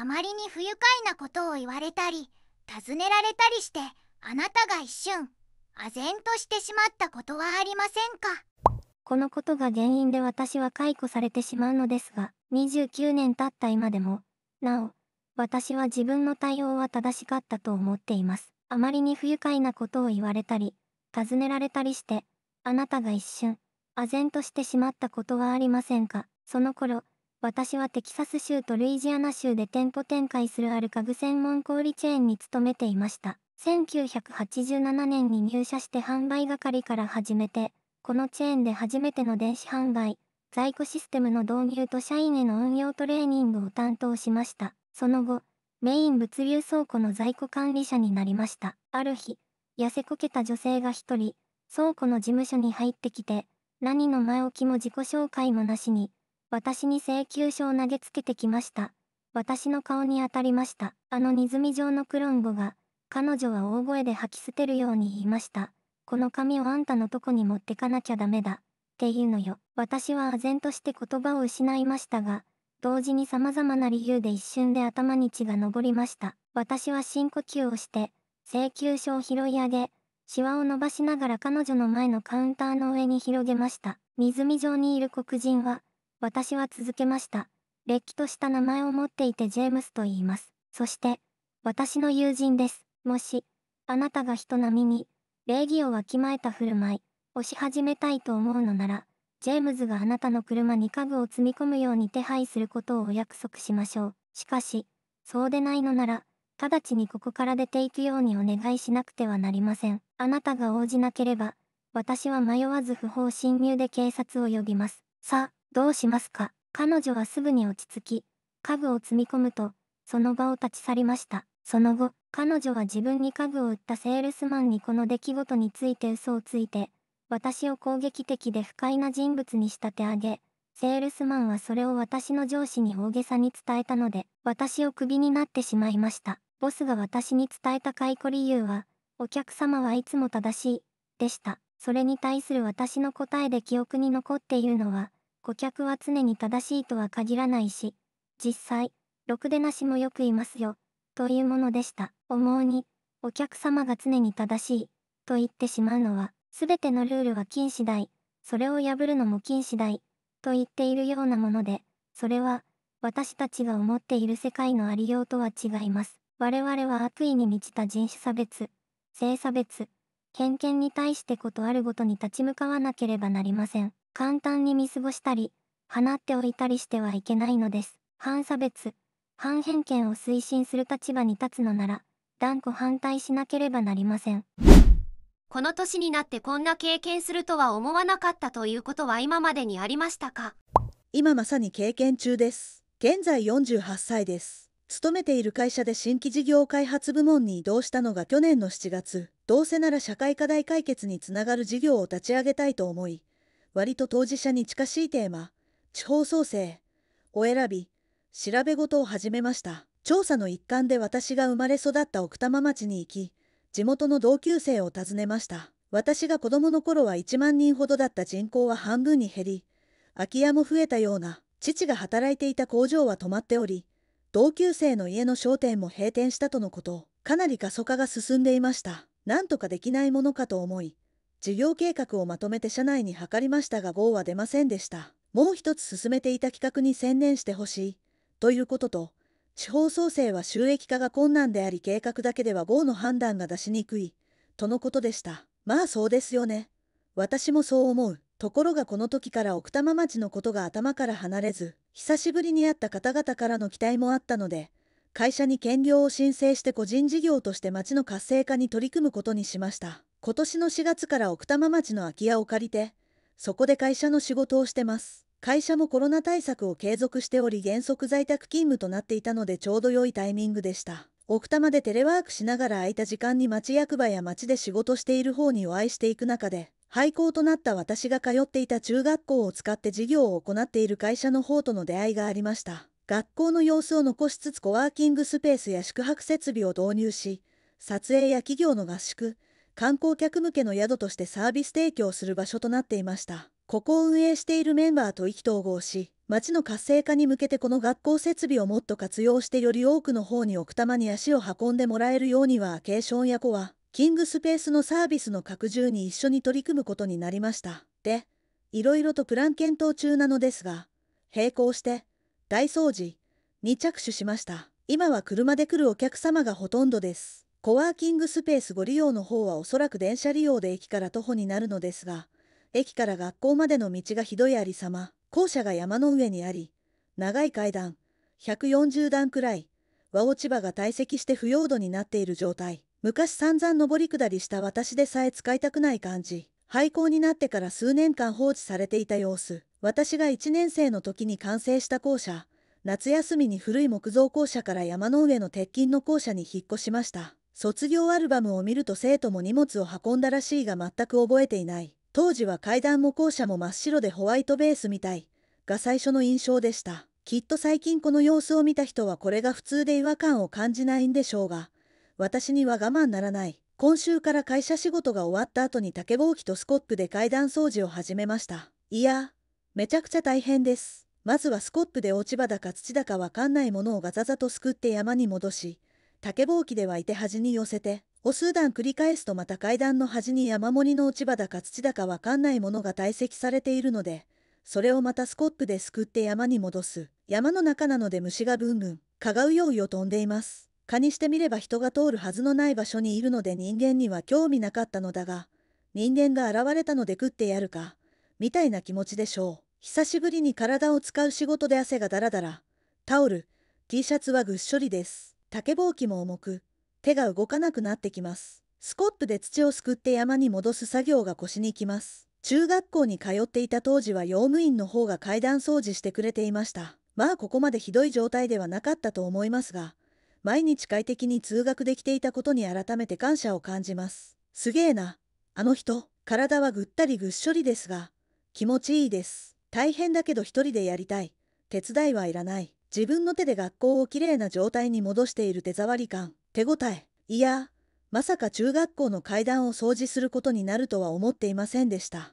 あまりに不愉快なことを言われたり尋ねられたりしてあなたが一瞬唖然としてしまったことはありませんかこのことが原因で私は解雇されてしまうのですが29年経った今でもなお私は自分の対応は正しかったと思っていますあまりに不愉快なことを言われたり尋ねられたりしてあなたが一瞬唖然としてしまったことはありませんかその頃私はテキサス州とルイジアナ州で店舗展開するある家具専門小売チェーンに勤めていました。1987年に入社して販売係から始めて、このチェーンで初めての電子販売、在庫システムの導入と社員への運用トレーニングを担当しました。その後、メイン物流倉庫の在庫管理者になりました。ある日、痩せこけた女性が一人、倉庫の事務所に入ってきて、何の前置きも自己紹介もなしに、私に請求書を投げつけてきました。私の顔に当たりました。あのネズミ状のクロンゴが、彼女は大声で吐き捨てるように言いました。この紙をあんたのとこに持ってかなきゃダメだ。っていうのよ。私は唖然として言葉を失いましたが、同時に様々な理由で一瞬で頭に血が昇りました。私は深呼吸をして、請求書を拾い上げ、シワを伸ばしながら彼女の前のカウンターの上に広げました。湖上にいる黒人は、私は続けました。れっきとした名前を持っていてジェームスと言います。そして、私の友人です。もし、あなたが人並みに、礼儀をわきまえた振る舞い、押し始めたいと思うのなら、ジェームズがあなたの車に家具を積み込むように手配することをお約束しましょう。しかし、そうでないのなら、直ちにここから出ていくようにお願いしなくてはなりません。あなたが応じなければ、私は迷わず不法侵入で警察を呼びます。さあ、どうしますか彼女はすぐに落ち着き、家具を積み込むと、その場を立ち去りました。その後、彼女は自分に家具を売ったセールスマンにこの出来事について嘘をついて、私を攻撃的で不快な人物に仕立て上げ、セールスマンはそれを私の上司に大げさに伝えたので、私をクビになってしまいました。ボスが私に伝えた解雇理由は、お客様はいつも正しい、でした。それに対する私の答えで記憶に残っているのは、顧客は常に正しいとは限らないし、実際、ろくでなしもよくいますよ、というものでした。思うに、お客様が常に正しい、と言ってしまうのは、すべてのルールは禁止第、それを破るのも禁止第、と言っているようなもので、それは、私たちが思っている世界のありようとは違います。我々は悪意に満ちた人種差別、性差別、偏見に対してことあるごとに立ち向かわなければなりません。簡単に見過ごしたり、放っておいたりしてはいけないのです。反差別、反偏見を推進する立場に立つのなら、断固反対しなければなりません。この年になってこんな経験するとは思わなかったということは今までにありましたか今まさに経験中です。現在48歳です。勤めている会社で新規事業開発部門に移動したのが去年の7月。どうせなら社会課題解決につながる事業を立ち上げたいと思い、割と当事者に近しいテーマ地方創生を選び調べ事を始めました調査の一環で私が生まれ育った奥多摩町に行き地元の同級生を訪ねました私が子供の頃は1万人ほどだった人口は半分に減り空き家も増えたような父が働いていた工場は止まっており同級生の家の商店も閉店したとのことかなり過疎化が進んでいましたなんとかできないものかと思い事業計画をまとめて社内に諮りましたが号は出ませんでした。もう一つ進めていた企画に専念してほしい、ということと、地方創生は収益化が困難であり計画だけでは号の判断が出しにくい、とのことでした。まあそうですよね。私もそう思う。ところがこの時から奥多摩町のことが頭から離れず、久しぶりに会った方々からの期待もあったので、会社に兼業を申請して個人事業として町の活性化に取り組むことにしました。今年の4月から奥多摩町の空き家を借りて、そこで会社の仕事をしてます。会社もコロナ対策を継続しており原則在宅勤務となっていたのでちょうど良いタイミングでした。奥多摩でテレワークしながら空いた時間に町役場や町で仕事している方にお会いしていく中で、廃校となった私が通っていた中学校を使って事業を行っている会社の方との出会いがありました。学校の様子を残しつつコワーキングスペースや宿泊設備を導入し、撮影や企業の合宿、観光客向けの宿としてサービス提供する場所となっていましたここを運営しているメンバーと意気投合し町の活性化に向けてこの学校設備をもっと活用してより多くの方に奥多摩に足を運んでもらえるようにはケーションやコはキングスペースのサービスの拡充に一緒に取り組むことになりましたでいろいろとプラン検討中なのですが並行して大掃除に着手しました今は車で来るお客様がほとんどですコワーキングスペースご利用の方はおそらく電車利用で駅から徒歩になるのですが、駅から学校までの道がひどいありさま、校舎が山の上にあり、長い階段、140段くらい、和落ち葉が堆積して腐葉土になっている状態。昔散々上り下りした私でさえ使いたくない感じ。廃校になってから数年間放置されていた様子。私が1年生の時に完成した校舎。夏休みに古い木造校舎から山の上の鉄筋の校舎に引っ越しました。卒業アルバムを見ると生徒も荷物を運んだらしいが全く覚えていない当時は階段も校舎も真っ白でホワイトベースみたいが最初の印象でしたきっと最近この様子を見た人はこれが普通で違和感を感じないんでしょうが私には我慢ならない今週から会社仕事が終わった後に竹ぼうきとスコップで階段掃除を始めましたいやめちゃくちゃ大変ですまずはスコップで落ち葉だか土だかわかんないものをガザザとすくって山に戻し竹ぼうきではいて端に寄せて、お数段繰り返すとまた階段の端に山盛りの落ち葉だか土だかわかんないものが堆積されているので、それをまたスコップですくって山に戻す。山の中なので虫がブンブン、かがうようよ飛んでいます。蚊にしてみれば人が通るはずのない場所にいるので人間には興味なかったのだが、人間が現れたので食ってやるか、みたいな気持ちでしょう。久しぶりに体を使う仕事で汗がだらだら。タオル、T シャツはぐっしょりです。竹ぼうきも重く、手が動かなくなってきます。スコップで土をすくって山に戻す作業が腰にきます。中学校に通っていた当時は用務員の方が階段掃除してくれていました。まあここまでひどい状態ではなかったと思いますが、毎日快適に通学できていたことに改めて感謝を感じます。すげえな。あの人、体はぐったりぐっしょりですが、気持ちいいです。大変だけど一人でやりたい。手伝いはいらない。自分の手で学校をきれいな状態に戻している手触り感、手応え、いや、まさか中学校の階段を掃除することになるとは思っていませんでした。